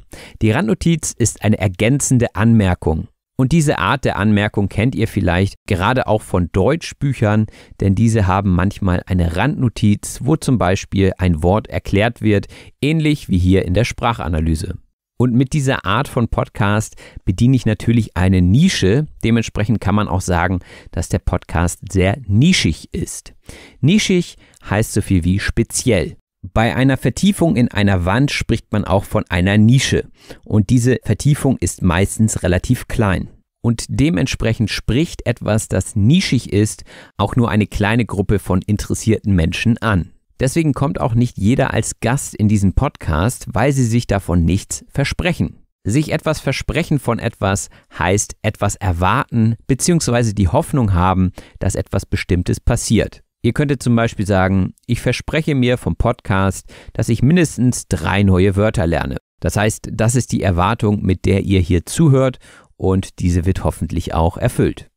Die Randnotiz ist eine ergänzende Anmerkung. Und diese Art der Anmerkung kennt ihr vielleicht gerade auch von Deutschbüchern, denn diese haben manchmal eine Randnotiz, wo zum Beispiel ein Wort erklärt wird, ähnlich wie hier in der Sprachanalyse. Und mit dieser Art von Podcast bediene ich natürlich eine Nische. Dementsprechend kann man auch sagen, dass der Podcast sehr nischig ist. Nischig heißt so viel wie speziell. Bei einer Vertiefung in einer Wand spricht man auch von einer Nische. Und diese Vertiefung ist meistens relativ klein. Und dementsprechend spricht etwas, das nischig ist, auch nur eine kleine Gruppe von interessierten Menschen an. Deswegen kommt auch nicht jeder als Gast in diesen Podcast, weil sie sich davon nichts versprechen. Sich etwas versprechen von etwas heißt etwas erwarten bzw. die Hoffnung haben, dass etwas Bestimmtes passiert. Ihr könntet zum Beispiel sagen, ich verspreche mir vom Podcast, dass ich mindestens drei neue Wörter lerne. Das heißt, das ist die Erwartung, mit der ihr hier zuhört und diese wird hoffentlich auch erfüllt.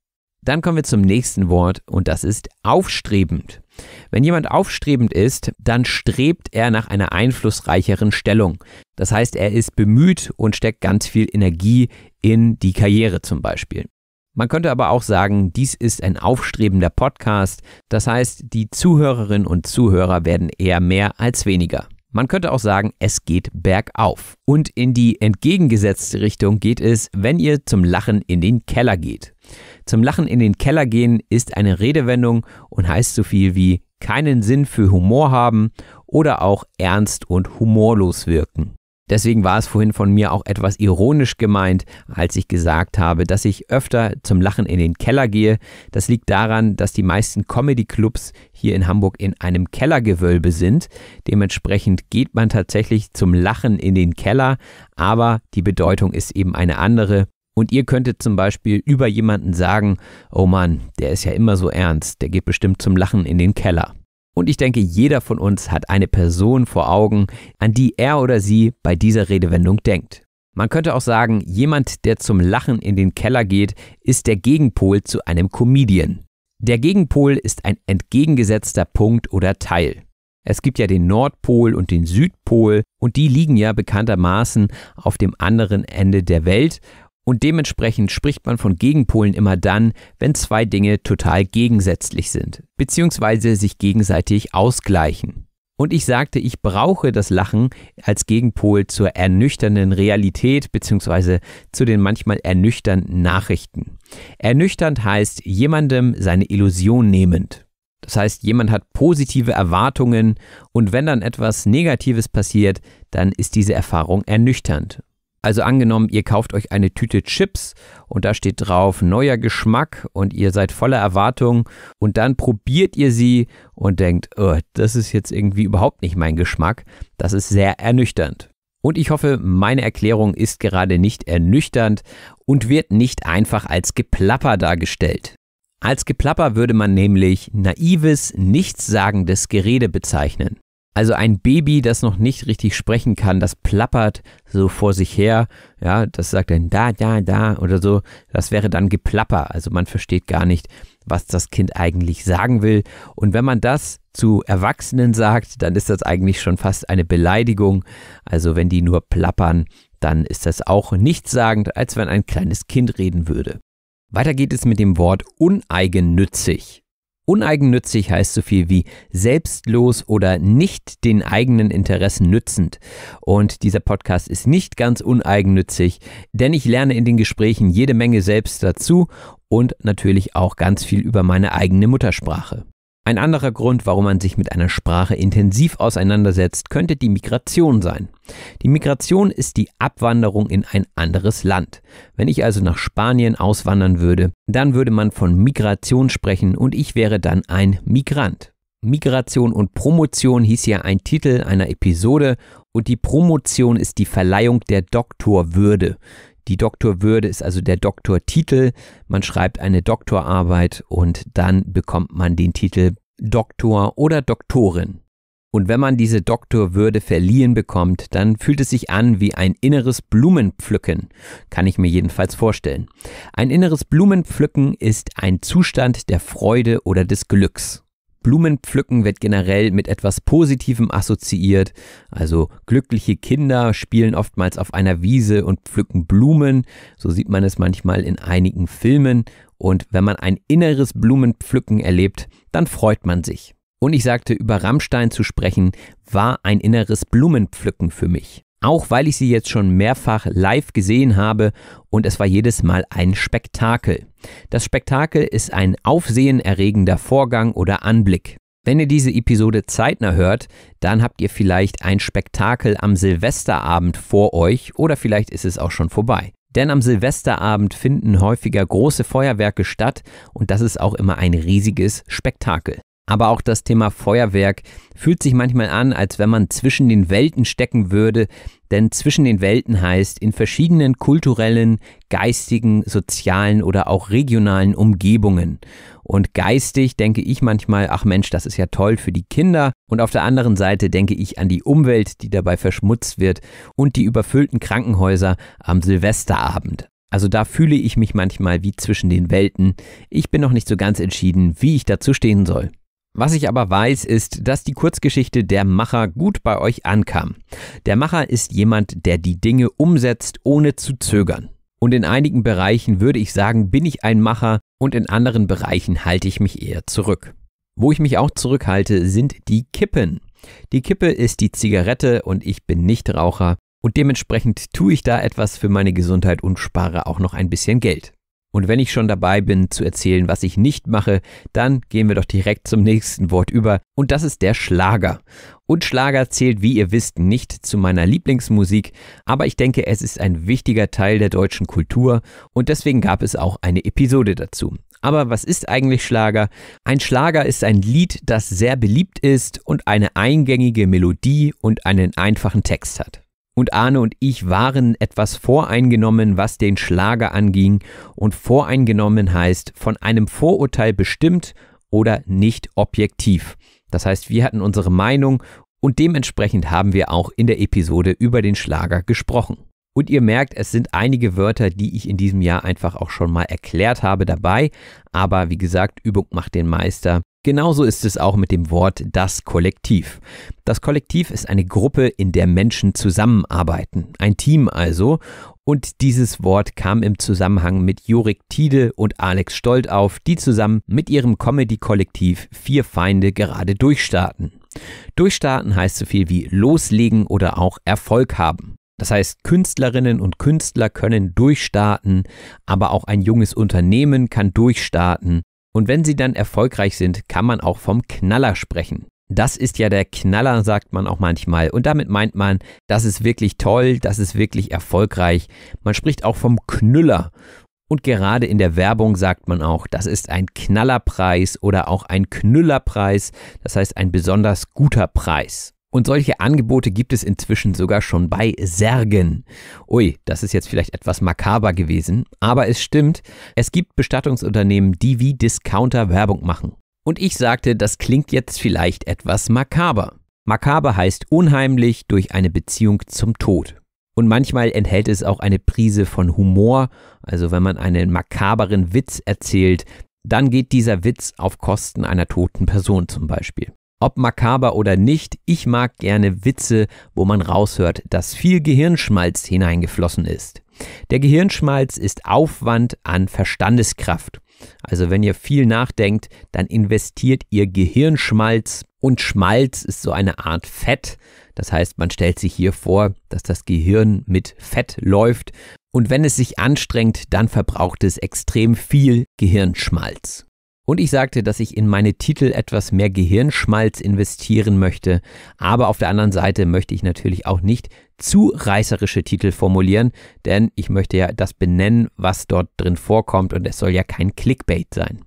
Dann kommen wir zum nächsten Wort und das ist aufstrebend. Wenn jemand aufstrebend ist, dann strebt er nach einer einflussreicheren Stellung. Das heißt, er ist bemüht und steckt ganz viel Energie in die Karriere zum Beispiel. Man könnte aber auch sagen, dies ist ein aufstrebender Podcast. Das heißt, die Zuhörerinnen und Zuhörer werden eher mehr als weniger. Man könnte auch sagen, es geht bergauf. Und in die entgegengesetzte Richtung geht es, wenn ihr zum Lachen in den Keller geht. Zum Lachen in den Keller gehen ist eine Redewendung und heißt so viel wie keinen Sinn für Humor haben oder auch ernst und humorlos wirken. Deswegen war es vorhin von mir auch etwas ironisch gemeint, als ich gesagt habe, dass ich öfter zum Lachen in den Keller gehe. Das liegt daran, dass die meisten Comedy-Clubs hier in Hamburg in einem Kellergewölbe sind. Dementsprechend geht man tatsächlich zum Lachen in den Keller, aber die Bedeutung ist eben eine andere. Und ihr könntet zum Beispiel über jemanden sagen, oh Mann, der ist ja immer so ernst, der geht bestimmt zum Lachen in den Keller. Und ich denke, jeder von uns hat eine Person vor Augen, an die er oder sie bei dieser Redewendung denkt. Man könnte auch sagen, jemand, der zum Lachen in den Keller geht, ist der Gegenpol zu einem Comedian. Der Gegenpol ist ein entgegengesetzter Punkt oder Teil. Es gibt ja den Nordpol und den Südpol und die liegen ja bekanntermaßen auf dem anderen Ende der Welt und dementsprechend spricht man von Gegenpolen immer dann, wenn zwei Dinge total gegensätzlich sind, beziehungsweise sich gegenseitig ausgleichen. Und ich sagte, ich brauche das Lachen als Gegenpol zur ernüchternden Realität bzw. zu den manchmal ernüchternden Nachrichten. Ernüchternd heißt jemandem seine Illusion nehmend. Das heißt, jemand hat positive Erwartungen und wenn dann etwas Negatives passiert, dann ist diese Erfahrung ernüchternd. Also angenommen, ihr kauft euch eine Tüte Chips und da steht drauf neuer Geschmack und ihr seid voller Erwartung und dann probiert ihr sie und denkt, oh, das ist jetzt irgendwie überhaupt nicht mein Geschmack. Das ist sehr ernüchternd. Und ich hoffe, meine Erklärung ist gerade nicht ernüchternd und wird nicht einfach als Geplapper dargestellt. Als Geplapper würde man nämlich naives, nichtssagendes Gerede bezeichnen. Also ein Baby, das noch nicht richtig sprechen kann, das plappert so vor sich her, ja, das sagt dann da, da, da oder so, das wäre dann Geplapper. Also man versteht gar nicht, was das Kind eigentlich sagen will. Und wenn man das zu Erwachsenen sagt, dann ist das eigentlich schon fast eine Beleidigung. Also wenn die nur plappern, dann ist das auch nichtssagend, als wenn ein kleines Kind reden würde. Weiter geht es mit dem Wort uneigennützig. Uneigennützig heißt so viel wie selbstlos oder nicht den eigenen Interessen nützend. Und dieser Podcast ist nicht ganz uneigennützig, denn ich lerne in den Gesprächen jede Menge selbst dazu und natürlich auch ganz viel über meine eigene Muttersprache. Ein anderer Grund, warum man sich mit einer Sprache intensiv auseinandersetzt, könnte die Migration sein. Die Migration ist die Abwanderung in ein anderes Land. Wenn ich also nach Spanien auswandern würde, dann würde man von Migration sprechen und ich wäre dann ein Migrant. Migration und Promotion hieß ja ein Titel einer Episode und die Promotion ist die Verleihung der Doktorwürde. Die Doktorwürde ist also der Doktortitel. Man schreibt eine Doktorarbeit und dann bekommt man den Titel Doktor oder Doktorin. Und wenn man diese Doktorwürde verliehen bekommt, dann fühlt es sich an wie ein inneres Blumenpflücken, kann ich mir jedenfalls vorstellen. Ein inneres Blumenpflücken ist ein Zustand der Freude oder des Glücks. Blumenpflücken wird generell mit etwas Positivem assoziiert. Also glückliche Kinder spielen oftmals auf einer Wiese und pflücken Blumen. So sieht man es manchmal in einigen Filmen. Und wenn man ein inneres Blumenpflücken erlebt, dann freut man sich. Und ich sagte, über Rammstein zu sprechen, war ein inneres Blumenpflücken für mich auch weil ich sie jetzt schon mehrfach live gesehen habe und es war jedes Mal ein Spektakel. Das Spektakel ist ein aufsehenerregender Vorgang oder Anblick. Wenn ihr diese Episode zeitnah hört, dann habt ihr vielleicht ein Spektakel am Silvesterabend vor euch oder vielleicht ist es auch schon vorbei. Denn am Silvesterabend finden häufiger große Feuerwerke statt und das ist auch immer ein riesiges Spektakel. Aber auch das Thema Feuerwerk fühlt sich manchmal an, als wenn man zwischen den Welten stecken würde, denn zwischen den Welten heißt in verschiedenen kulturellen, geistigen, sozialen oder auch regionalen Umgebungen. Und geistig denke ich manchmal, ach Mensch, das ist ja toll für die Kinder. Und auf der anderen Seite denke ich an die Umwelt, die dabei verschmutzt wird und die überfüllten Krankenhäuser am Silvesterabend. Also da fühle ich mich manchmal wie zwischen den Welten. Ich bin noch nicht so ganz entschieden, wie ich dazu stehen soll. Was ich aber weiß, ist, dass die Kurzgeschichte Der Macher gut bei euch ankam. Der Macher ist jemand, der die Dinge umsetzt, ohne zu zögern. Und in einigen Bereichen würde ich sagen, bin ich ein Macher und in anderen Bereichen halte ich mich eher zurück. Wo ich mich auch zurückhalte, sind die Kippen. Die Kippe ist die Zigarette und ich bin nicht Raucher und dementsprechend tue ich da etwas für meine Gesundheit und spare auch noch ein bisschen Geld. Und wenn ich schon dabei bin zu erzählen, was ich nicht mache, dann gehen wir doch direkt zum nächsten Wort über und das ist der Schlager. Und Schlager zählt, wie ihr wisst, nicht zu meiner Lieblingsmusik, aber ich denke, es ist ein wichtiger Teil der deutschen Kultur und deswegen gab es auch eine Episode dazu. Aber was ist eigentlich Schlager? Ein Schlager ist ein Lied, das sehr beliebt ist und eine eingängige Melodie und einen einfachen Text hat und Arne und ich waren etwas voreingenommen, was den Schlager anging, und voreingenommen heißt von einem Vorurteil bestimmt oder nicht objektiv. Das heißt, wir hatten unsere Meinung und dementsprechend haben wir auch in der Episode über den Schlager gesprochen. Und ihr merkt, es sind einige Wörter, die ich in diesem Jahr einfach auch schon mal erklärt habe dabei. Aber wie gesagt, Übung macht den Meister. Genauso ist es auch mit dem Wort das Kollektiv. Das Kollektiv ist eine Gruppe, in der Menschen zusammenarbeiten, ein Team also, und dieses Wort kam im Zusammenhang mit Jurik Tiede und Alex Stolt auf, die zusammen mit ihrem Comedy-Kollektiv Vier Feinde gerade durchstarten. Durchstarten heißt so viel wie loslegen oder auch Erfolg haben. Das heißt, Künstlerinnen und Künstler können durchstarten, aber auch ein junges Unternehmen kann durchstarten und wenn sie dann erfolgreich sind, kann man auch vom Knaller sprechen. Das ist ja der Knaller, sagt man auch manchmal. Und damit meint man, das ist wirklich toll, das ist wirklich erfolgreich. Man spricht auch vom Knüller. Und gerade in der Werbung sagt man auch, das ist ein Knallerpreis oder auch ein Knüllerpreis, das heißt ein besonders guter Preis. Und solche Angebote gibt es inzwischen sogar schon bei Särgen. Ui, das ist jetzt vielleicht etwas makaber gewesen, aber es stimmt, es gibt Bestattungsunternehmen, die wie Discounter Werbung machen. Und ich sagte, das klingt jetzt vielleicht etwas makaber. Makaber heißt unheimlich durch eine Beziehung zum Tod. Und manchmal enthält es auch eine Prise von Humor, also wenn man einen makaberen Witz erzählt, dann geht dieser Witz auf Kosten einer toten Person zum Beispiel. Ob makaber oder nicht, ich mag gerne Witze, wo man raushört, dass viel Gehirnschmalz hineingeflossen ist. Der Gehirnschmalz ist Aufwand an Verstandeskraft. Also wenn ihr viel nachdenkt, dann investiert ihr Gehirnschmalz und Schmalz ist so eine Art Fett. Das heißt, man stellt sich hier vor, dass das Gehirn mit Fett läuft und wenn es sich anstrengt, dann verbraucht es extrem viel Gehirnschmalz. Und ich sagte, dass ich in meine Titel etwas mehr Gehirnschmalz investieren möchte. Aber auf der anderen Seite möchte ich natürlich auch nicht zu reißerische Titel formulieren, denn ich möchte ja das benennen, was dort drin vorkommt und es soll ja kein Clickbait sein.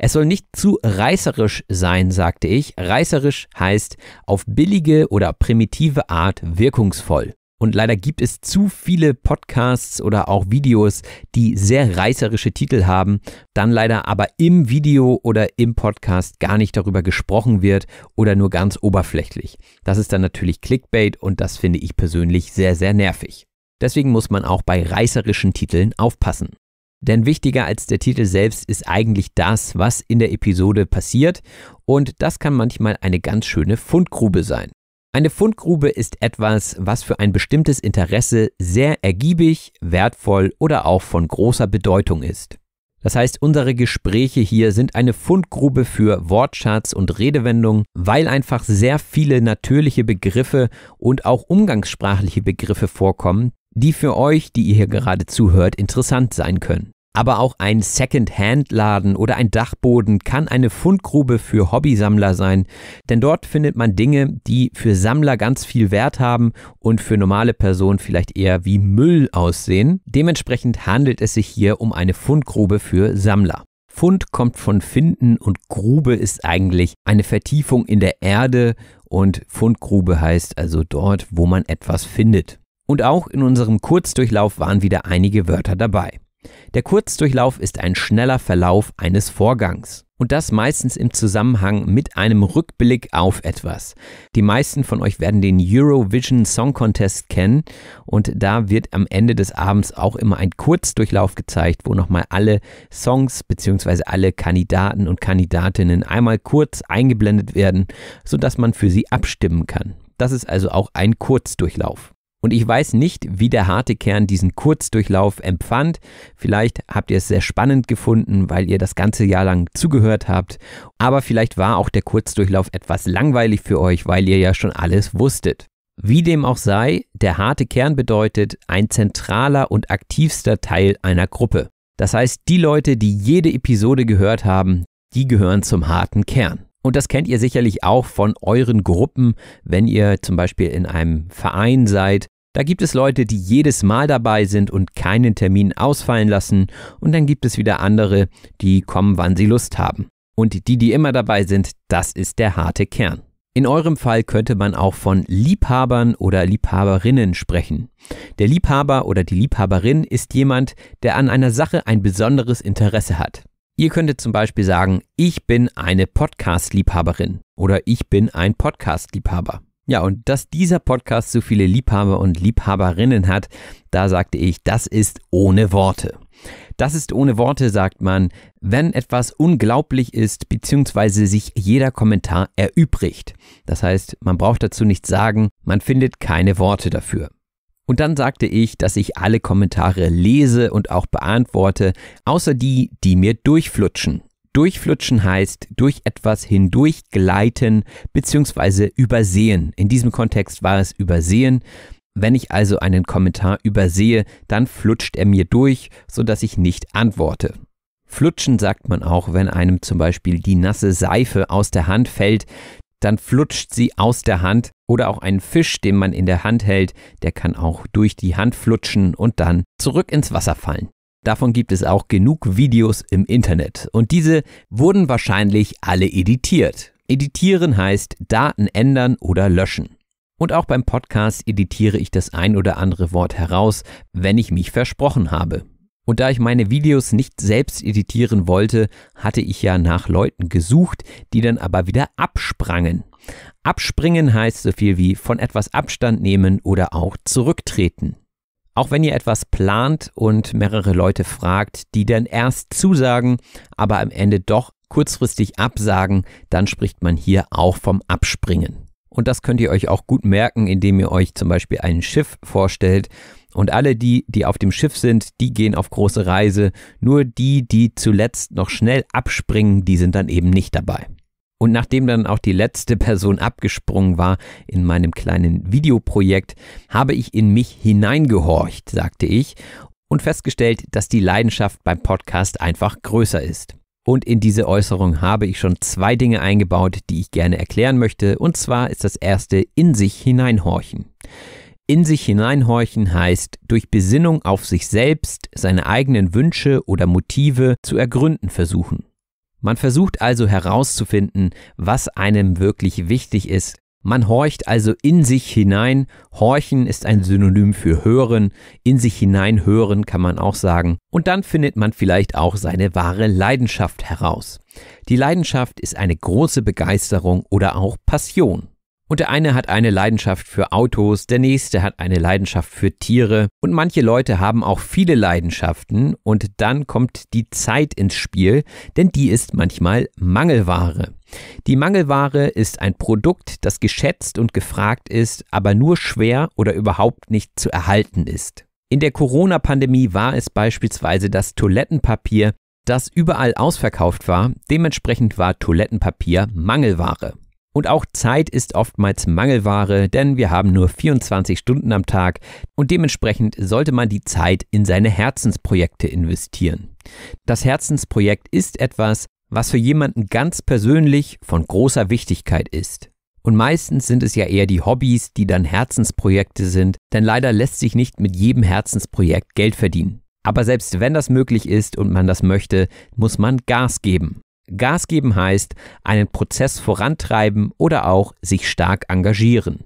Es soll nicht zu reißerisch sein, sagte ich. Reißerisch heißt auf billige oder primitive Art wirkungsvoll. Und leider gibt es zu viele Podcasts oder auch Videos, die sehr reißerische Titel haben, dann leider aber im Video oder im Podcast gar nicht darüber gesprochen wird oder nur ganz oberflächlich. Das ist dann natürlich Clickbait und das finde ich persönlich sehr, sehr nervig. Deswegen muss man auch bei reißerischen Titeln aufpassen. Denn wichtiger als der Titel selbst ist eigentlich das, was in der Episode passiert und das kann manchmal eine ganz schöne Fundgrube sein. Eine Fundgrube ist etwas, was für ein bestimmtes Interesse sehr ergiebig, wertvoll oder auch von großer Bedeutung ist. Das heißt, unsere Gespräche hier sind eine Fundgrube für Wortschatz und Redewendung, weil einfach sehr viele natürliche Begriffe und auch umgangssprachliche Begriffe vorkommen, die für euch, die ihr hier gerade zuhört, interessant sein können. Aber auch ein Second-Hand-Laden oder ein Dachboden kann eine Fundgrube für Hobbysammler sein, denn dort findet man Dinge, die für Sammler ganz viel Wert haben und für normale Personen vielleicht eher wie Müll aussehen. Dementsprechend handelt es sich hier um eine Fundgrube für Sammler. Fund kommt von Finden und Grube ist eigentlich eine Vertiefung in der Erde und Fundgrube heißt also dort, wo man etwas findet. Und auch in unserem Kurzdurchlauf waren wieder einige Wörter dabei. Der Kurzdurchlauf ist ein schneller Verlauf eines Vorgangs. Und das meistens im Zusammenhang mit einem Rückblick auf etwas. Die meisten von euch werden den Eurovision Song Contest kennen und da wird am Ende des Abends auch immer ein Kurzdurchlauf gezeigt, wo nochmal alle Songs bzw. alle Kandidaten und Kandidatinnen einmal kurz eingeblendet werden, sodass man für sie abstimmen kann. Das ist also auch ein Kurzdurchlauf. Und ich weiß nicht, wie der harte Kern diesen Kurzdurchlauf empfand. Vielleicht habt ihr es sehr spannend gefunden, weil ihr das ganze Jahr lang zugehört habt. Aber vielleicht war auch der Kurzdurchlauf etwas langweilig für euch, weil ihr ja schon alles wusstet. Wie dem auch sei, der harte Kern bedeutet ein zentraler und aktivster Teil einer Gruppe. Das heißt, die Leute, die jede Episode gehört haben, die gehören zum harten Kern. Und das kennt ihr sicherlich auch von euren Gruppen, wenn ihr zum Beispiel in einem Verein seid da gibt es Leute, die jedes Mal dabei sind und keinen Termin ausfallen lassen und dann gibt es wieder andere, die kommen, wann sie Lust haben. Und die, die immer dabei sind, das ist der harte Kern. In eurem Fall könnte man auch von Liebhabern oder Liebhaberinnen sprechen. Der Liebhaber oder die Liebhaberin ist jemand, der an einer Sache ein besonderes Interesse hat. Ihr könntet zum Beispiel sagen, ich bin eine Podcast-Liebhaberin oder ich bin ein Podcast-Liebhaber. Ja, und dass dieser Podcast so viele Liebhaber und Liebhaberinnen hat, da sagte ich, das ist ohne Worte. Das ist ohne Worte, sagt man, wenn etwas unglaublich ist, beziehungsweise sich jeder Kommentar erübrigt. Das heißt, man braucht dazu nichts sagen, man findet keine Worte dafür. Und dann sagte ich, dass ich alle Kommentare lese und auch beantworte, außer die, die mir durchflutschen. Durchflutschen heißt durch etwas hindurchgleiten bzw. übersehen. In diesem Kontext war es übersehen. Wenn ich also einen Kommentar übersehe, dann flutscht er mir durch, sodass ich nicht antworte. Flutschen sagt man auch, wenn einem zum Beispiel die nasse Seife aus der Hand fällt, dann flutscht sie aus der Hand oder auch ein Fisch, den man in der Hand hält, der kann auch durch die Hand flutschen und dann zurück ins Wasser fallen. Davon gibt es auch genug Videos im Internet und diese wurden wahrscheinlich alle editiert. Editieren heißt Daten ändern oder löschen. Und auch beim Podcast editiere ich das ein oder andere Wort heraus, wenn ich mich versprochen habe. Und da ich meine Videos nicht selbst editieren wollte, hatte ich ja nach Leuten gesucht, die dann aber wieder absprangen. Abspringen heißt so viel wie von etwas Abstand nehmen oder auch zurücktreten. Auch wenn ihr etwas plant und mehrere Leute fragt, die dann erst zusagen, aber am Ende doch kurzfristig absagen, dann spricht man hier auch vom Abspringen. Und das könnt ihr euch auch gut merken, indem ihr euch zum Beispiel ein Schiff vorstellt. Und alle die, die auf dem Schiff sind, die gehen auf große Reise. Nur die, die zuletzt noch schnell abspringen, die sind dann eben nicht dabei. Und nachdem dann auch die letzte Person abgesprungen war in meinem kleinen Videoprojekt, habe ich in mich hineingehorcht, sagte ich, und festgestellt, dass die Leidenschaft beim Podcast einfach größer ist. Und in diese Äußerung habe ich schon zwei Dinge eingebaut, die ich gerne erklären möchte. Und zwar ist das erste in sich hineinhorchen. In sich hineinhorchen heißt, durch Besinnung auf sich selbst seine eigenen Wünsche oder Motive zu ergründen versuchen. Man versucht also herauszufinden, was einem wirklich wichtig ist. Man horcht also in sich hinein. Horchen ist ein Synonym für hören. In sich hinein hören kann man auch sagen. Und dann findet man vielleicht auch seine wahre Leidenschaft heraus. Die Leidenschaft ist eine große Begeisterung oder auch Passion. Und der eine hat eine Leidenschaft für Autos, der nächste hat eine Leidenschaft für Tiere und manche Leute haben auch viele Leidenschaften und dann kommt die Zeit ins Spiel, denn die ist manchmal Mangelware. Die Mangelware ist ein Produkt, das geschätzt und gefragt ist, aber nur schwer oder überhaupt nicht zu erhalten ist. In der Corona-Pandemie war es beispielsweise das Toilettenpapier, das überall ausverkauft war, dementsprechend war Toilettenpapier Mangelware. Und auch Zeit ist oftmals Mangelware, denn wir haben nur 24 Stunden am Tag und dementsprechend sollte man die Zeit in seine Herzensprojekte investieren. Das Herzensprojekt ist etwas, was für jemanden ganz persönlich von großer Wichtigkeit ist. Und meistens sind es ja eher die Hobbys, die dann Herzensprojekte sind, denn leider lässt sich nicht mit jedem Herzensprojekt Geld verdienen. Aber selbst wenn das möglich ist und man das möchte, muss man Gas geben. Gas geben heißt, einen Prozess vorantreiben oder auch sich stark engagieren.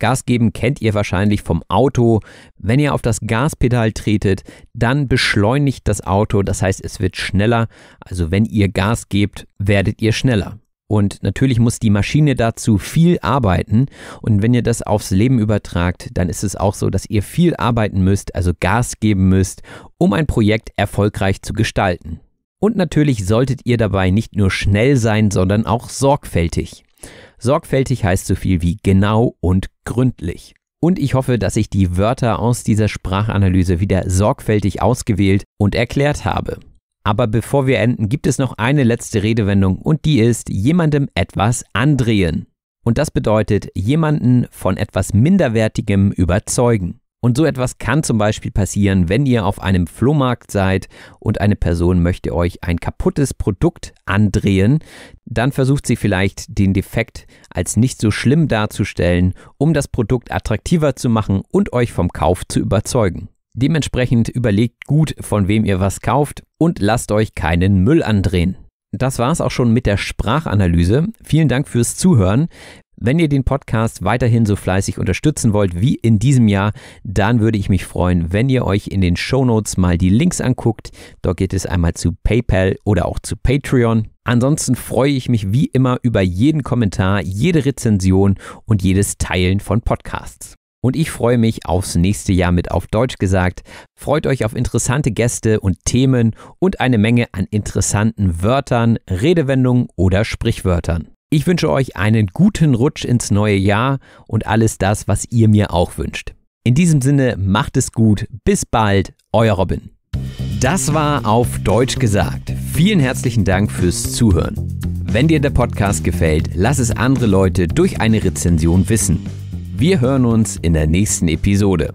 Gas geben kennt ihr wahrscheinlich vom Auto. Wenn ihr auf das Gaspedal tretet, dann beschleunigt das Auto, das heißt es wird schneller. Also wenn ihr Gas gebt, werdet ihr schneller. Und natürlich muss die Maschine dazu viel arbeiten. Und wenn ihr das aufs Leben übertragt, dann ist es auch so, dass ihr viel arbeiten müsst, also Gas geben müsst, um ein Projekt erfolgreich zu gestalten. Und natürlich solltet ihr dabei nicht nur schnell sein, sondern auch sorgfältig. Sorgfältig heißt so viel wie genau und gründlich. Und ich hoffe, dass ich die Wörter aus dieser Sprachanalyse wieder sorgfältig ausgewählt und erklärt habe. Aber bevor wir enden, gibt es noch eine letzte Redewendung und die ist jemandem etwas andrehen. Und das bedeutet jemanden von etwas Minderwertigem überzeugen. Und so etwas kann zum Beispiel passieren, wenn ihr auf einem Flohmarkt seid und eine Person möchte euch ein kaputtes Produkt andrehen, dann versucht sie vielleicht den Defekt als nicht so schlimm darzustellen, um das Produkt attraktiver zu machen und euch vom Kauf zu überzeugen. Dementsprechend überlegt gut, von wem ihr was kauft und lasst euch keinen Müll andrehen. Das war es auch schon mit der Sprachanalyse. Vielen Dank fürs Zuhören. Wenn ihr den Podcast weiterhin so fleißig unterstützen wollt wie in diesem Jahr, dann würde ich mich freuen, wenn ihr euch in den Show Notes mal die Links anguckt. Dort geht es einmal zu PayPal oder auch zu Patreon. Ansonsten freue ich mich wie immer über jeden Kommentar, jede Rezension und jedes Teilen von Podcasts. Und ich freue mich aufs nächste Jahr mit auf Deutsch gesagt. Freut euch auf interessante Gäste und Themen und eine Menge an interessanten Wörtern, Redewendungen oder Sprichwörtern. Ich wünsche euch einen guten Rutsch ins neue Jahr und alles das, was ihr mir auch wünscht. In diesem Sinne, macht es gut, bis bald, euer Robin. Das war auf Deutsch gesagt. Vielen herzlichen Dank fürs Zuhören. Wenn dir der Podcast gefällt, lass es andere Leute durch eine Rezension wissen. Wir hören uns in der nächsten Episode.